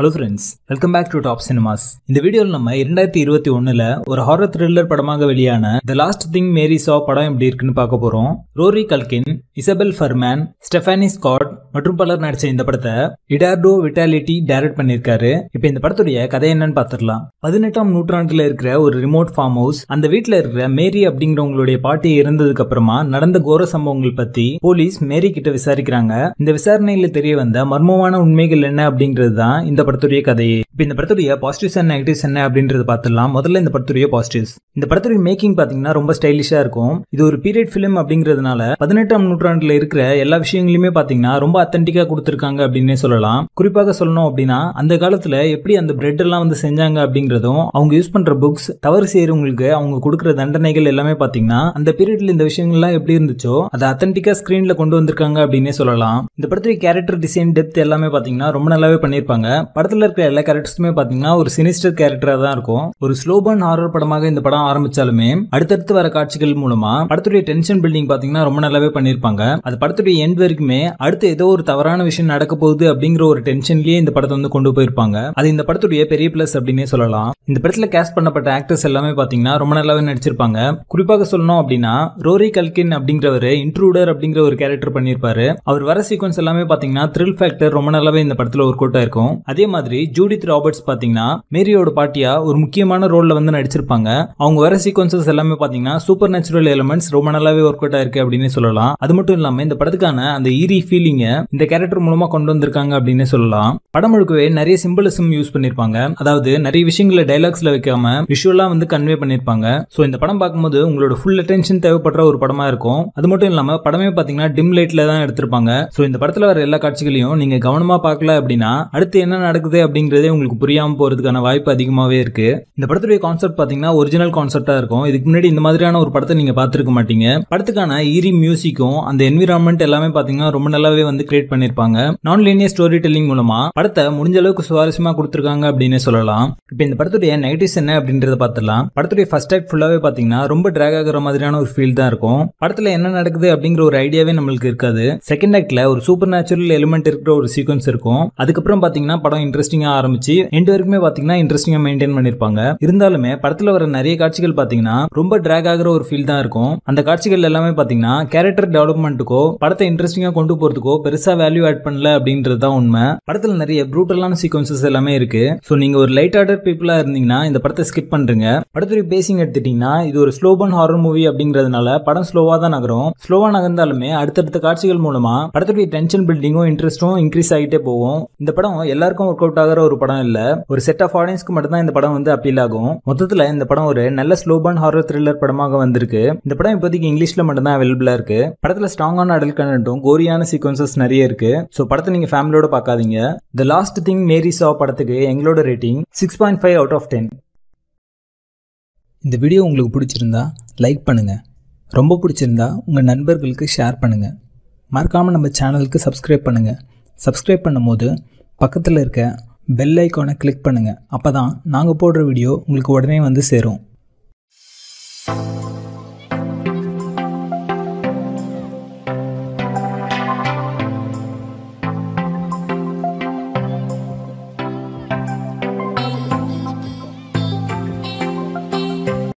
hello friends welcome back to Top Cinemas இந்த வீடியோவில் நம்ம இரண்டாயிரத்தி இருபத்தி ஒன்னுல ஒரு ஹாரர் த்ரில்லர் படமாக வெளியான த லாஸ்ட் திங் மேரி சா படம் எப்படி இருக்குன்னு பார்க்க போறோம் Rory Culkin Isabelle Fuhrman Stephanie Scott மற்றும் பலர் நடிச்ச இந்த படத்தை இடார்டோ விட்டாலிட்டி டைரக்ட் பண்ணியிருக்காரு இப்போ இந்த படத்துடைய கதை என்னன்னு பார்த்துடலாம் பதினெட்டாம் நூற்றாண்டுல இருக்கிற ஒரு ரிமோட் ஃபார்ம் ஹவுஸ் அந்த வீட்டில் இருக்கிற மேரி அப்படிங்கிறவங்களுடைய பாட்டி இறந்ததுக்கு அப்புறமா நடந்த கோர சம்பவங்கள் பத்தி போலீஸ் மேரி கிட்ட விசாரிக்கிறாங்க இந்த விசாரணையில தெரிய வந்த மர்மமான உண்மைகள் என்ன அப்படிங்கிறது தான் இந்த படத்துடைய கதையே இப்போ இந்த படத்துடைய பாசிட்டிவ்ஸ் அண்ட் நெகட்டிவ்ஸ் என்ன அப்படின்றது பார்த்துடலாம் முதல்ல இந்த படத்துடைய பாசிட்டிவ்ஸ் இந்த படத்துடைய மேக்கிங் பாத்தீங்கன்னா ரொம்ப ஸ்டைலிஷா இருக்கும் இது ஒரு பீரியட் ஃபிலிம் அப்படிங்கிறதுனால பதினெட்டாம் நூற்றாண்டு ரெஸ்டாரண்ட்டில் இருக்கிற எல்லா விஷயங்களையுமே பார்த்தீங்கன்னா ரொம்ப அத்தன்டிக்கா கொடுத்துருக்காங்க அப்படின்னே சொல்லலாம் குறிப்பாக சொல்லணும் அப்படின்னா அந்த காலத்தில் எப்படி அந்த பிரெட் எல்லாம் வந்து செஞ்சாங்க அப்படிங்கறதும் அவங்க யூஸ் பண்ணுற புக்ஸ் தவறு செய்கிறவங்களுக்கு அவங்க கொடுக்குற தண்டனைகள் எல்லாமே பார்த்தீங்கன்னா அந்த பீரியட்ல இந்த விஷயங்கள்லாம் எப்படி இருந்துச்சோ அதை அத்தன்டிக்கா ஸ்கிரீன்ல கொண்டு வந்திருக்காங்க அப்படின்னே சொல்லலாம் இந்த படத்துல கேரக்டர் டிசைன் டெப்த் எல்லாமே பார்த்தீங்கன்னா ரொம்ப நல்லாவே பண்ணியிருப்பாங்க படத்தில் இருக்கிற எல்லா கேரக்டர்ஸுமே பார்த்தீங்கன்னா ஒரு சினிஸ்டர் கேரக்டராக தான் இருக்கும் ஒரு ஸ்லோபான் ஹாரர் படமாக இந்த படம் ஆரம்பிச்சாலுமே அடுத்தடுத்து வர காட்சிகள் மூலமா படத்துடைய டென்ஷன் பில்டிங் பார்த்தீங்கன்னா ரொம்ப நல்லாவே பண்ணியிருப்பாங்க காட்டுவாங்க அது படத்துடைய எண்ட் வரைக்குமே அடுத்து ஏதோ ஒரு தவறான விஷயம் நடக்க போகுது அப்படிங்கிற ஒரு டென்ஷன்லயே இந்த படத்தை வந்து கொண்டு போயிருப்பாங்க அது இந்த படத்துடைய பெரிய பிளஸ் அப்படின்னே சொல்லலாம் இந்த படத்துல கேஸ்ட் பண்ணப்பட்ட ஆக்டர்ஸ் எல்லாமே பாத்தீங்கன்னா ரொம்ப நல்லாவே நடிச்சிருப்பாங்க குறிப்பாக சொல்லணும் அப்படின்னா ரோரி கல்கின் அப்படிங்கிறவர் இன்ட்ரூடர் அப்படிங்கிற ஒரு கேரக்டர் பண்ணியிருப்பாரு அவர் வர சீக்வன்ஸ் எல்லாமே பாத்தீங்கன்னா த்ரில் ஃபேக்டர் ரொம்ப நல்லாவே இந்த படத்துல ஒர்க் அவுட் ஆயிருக்கும் அதே மாதிரி ஜூடித் ராபர்ட்ஸ் பாத்தீங்கன்னா மேரியோட பாட்டியா ஒரு முக்கியமான ரோல்ல வந்து நடிச்சிருப்பாங்க அவங்க வர சீக்வன்சஸ் எல்லாமே பாத்தீங்கன்னா சூப்பர் நேச்சுரல் எலிமெண்ட்ஸ் ரொம்ப நல்லாவே ஒர்க் அவுட் ஆயிருக்கு அப்படின்னு சொல்லலாம் அது மட்டும் இல்லாமல் இந்த படத்துக்கான அந்த ஈரி ஃபீலிங்கை இந்த கேரக்டர் மூலமாக கொண்டு வந்திருக்காங்க அப்படின்னு சொல்லலாம் படம் முழுக்கவே நிறைய சிம்பிளிசம் யூஸ் பண்ணியிருப்பாங்க அதாவது நிறைய விஷயங்களை டைலாக்ஸில் வைக்காம விஷுவலாக வந்து கன்வே பண்ணியிருப்பாங்க ஸோ இந்த படம் பார்க்கும்போது உங்களோட ஃபுல் அட்டென்ஷன் தேவைப்படுற ஒரு படமாக இருக்கும் அது மட்டும் இல்லாமல் படமே பார்த்தீங்கன்னா டிம் லைட்டில் தான் எடுத்திருப்பாங்க ஸோ இந்த படத்தில் வர எல்லா காட்சிகளையும் நீங்கள் கவனமாக பார்க்கல அப்படின்னா அடுத்து என்ன நடக்குது அப்படிங்கிறதே உங்களுக்கு புரியாமல் போகிறதுக்கான வாய்ப்பு அதிகமாகவே இருக்குது இந்த படத்துடைய கான்செப்ட் பார்த்தீங்கன்னா ஒரிஜினல் கான்செப்டாக இருக்கும் இதுக்கு முன்னாடி இந்த மாதிரியான ஒரு படத்தை நீங்கள் பார்த்துருக்க மாட்டீங்க படத்துக்கான ஈரி மியூசிக்கும் அந்த என்விரான்மெண்ட் எல்லாமே பார்த்தீங்கன்னா ரொம்ப நல்லாவே வந்து கிரியேட் பண்ணியிருப்பாங்க நான் லீனியர் ஸ்டோரி டெல்லிங் மூலமா படத்தை முடிஞ்ச அளவுக்கு சுவாரஸ்யமாக கொடுத்துருக்காங்க அப்படின்னு சொல்லலாம் இப்போ இந்த படத்துடைய நெகட்டிவ்ஸ் என்ன அப்படின்றத பார்த்துலாம் படத்துடைய ஃபர்ஸ்ட் ஆக்ட் ஃபுல்லாவே பார்த்தீங்கன்னா ரொம்ப ட்ராக் ஆகிற மாதிரியான ஒரு ஃபீல் தான் இருக்கும் படத்தில் என்ன நடக்குது அப்படிங்கிற ஒரு ஐடியாவே நம்மளுக்கு இருக்காது செகண்ட் ஆக்ட்ல ஒரு சூப்பர் நேச்சுரல் எலிமெண்ட் இருக்கிற ஒரு சீக்வன்ஸ் இருக்கும் அதுக்கப்புறம் பார்த்தீங்கன்னா படம் இன்ட்ரெஸ்டிங்காக ஆரம்பிச்சு எண்டு வரைக்குமே பார்த்தீங்கன்னா இன்ட்ரெஸ்டிங்காக மெயின்டைன் பண்ணியிருப்பாங்க இருந்தாலுமே படத்தில் வர நிறைய காட்சிகள் பார்த்தீங்கன்னா ரொம்ப ட்ராக் ஆகிற ஒரு ஃபீல் தான் இருக்கும் அந்த காட்சிகள் எல்லாமே பார்த்தீங்கன்னா கேரக்டர் டெவலப் டெவலப்மெண்ட்டுக்கோ படத்தை இன்ட்ரெஸ்டிங்காக கொண்டு போகிறதுக்கோ பெருசாக வேல்யூ ஆட் பண்ணல அப்படின்றது தான் உண்மை படத்தில் நிறைய ப்ரூட்டலான சீக்வன்சஸ் எல்லாமே இருக்கு ஸோ நீங்கள் ஒரு லைட் ஆர்டர் பீப்புளாக இருந்தீங்கன்னா இந்த படத்தை ஸ்கிப் பண்ணுறீங்க படத்துடைய பேசிங் எடுத்துட்டீங்கன்னா இது ஒரு ஸ்லோ பன் ஹாரர் மூவி அப்படிங்கிறதுனால படம் ஸ்லோவாக தான் நகரும் ஸ்லோவாக நகர்ந்தாலுமே அடுத்தடுத்த காட்சிகள் மூலமாக படத்துடைய டென்ஷன் பில்டிங்கும் இன்ட்ரெஸ்ட்டும் இன்க்ரீஸ் ஆகிட்டே போகும் இந்த படம் எல்லாருக்கும் ஒர்க் அவுட் ஆகிற ஒரு படம் இல்லை ஒரு செட் ஆஃப் ஆடியன்ஸ்க்கு மட்டும் தான் இந்த படம் வந்து அப்பீல் ஆகும் மொத்தத்தில் இந்த படம் ஒரு நல்ல ஸ்லோ பன் ஹாரர் த்ரில்லர் படமாக வந்திருக்கு இந்த படம் இப்போதைக்கு இங்கிலீஷில் மட்டும்தான் அவைலபிளாக இருக்கு படத்தில் ஸ்ட்ராங்கான அடல் கண்டென்ட்டும் கோரியான சீக்வன்சஸ் நிறைய இருக்கு ஸோ படத்தை நீங்கள் ஃபேமிலியோட பார்க்காதீங்க த லாஸ்ட் திங் மேரி சா படத்துக்கு எங்களோட rating six point five out of ten இந்த வீடியோ உங்களுக்கு பிடிச்சிருந்தா லைக் பண்ணுங்கள் ரொம்ப பிடிச்சிருந்தா உங்கள் நண்பர்களுக்கு ஷேர் பண்ணுங்கள் மறக்காமல் நம்ம சேனலுக்கு சப்ஸ்கிரைப் பண்ணுங்கள் சப்ஸ்கிரைப் பண்ணும்போது பக்கத்தில் இருக்க பெல் ஐக்கானை கிளிக் பண்ணுங்கள் அப்போ தான் நாங்கள் போடுற வீடியோ உங்களுக்கு உடனே வந்து சேரும்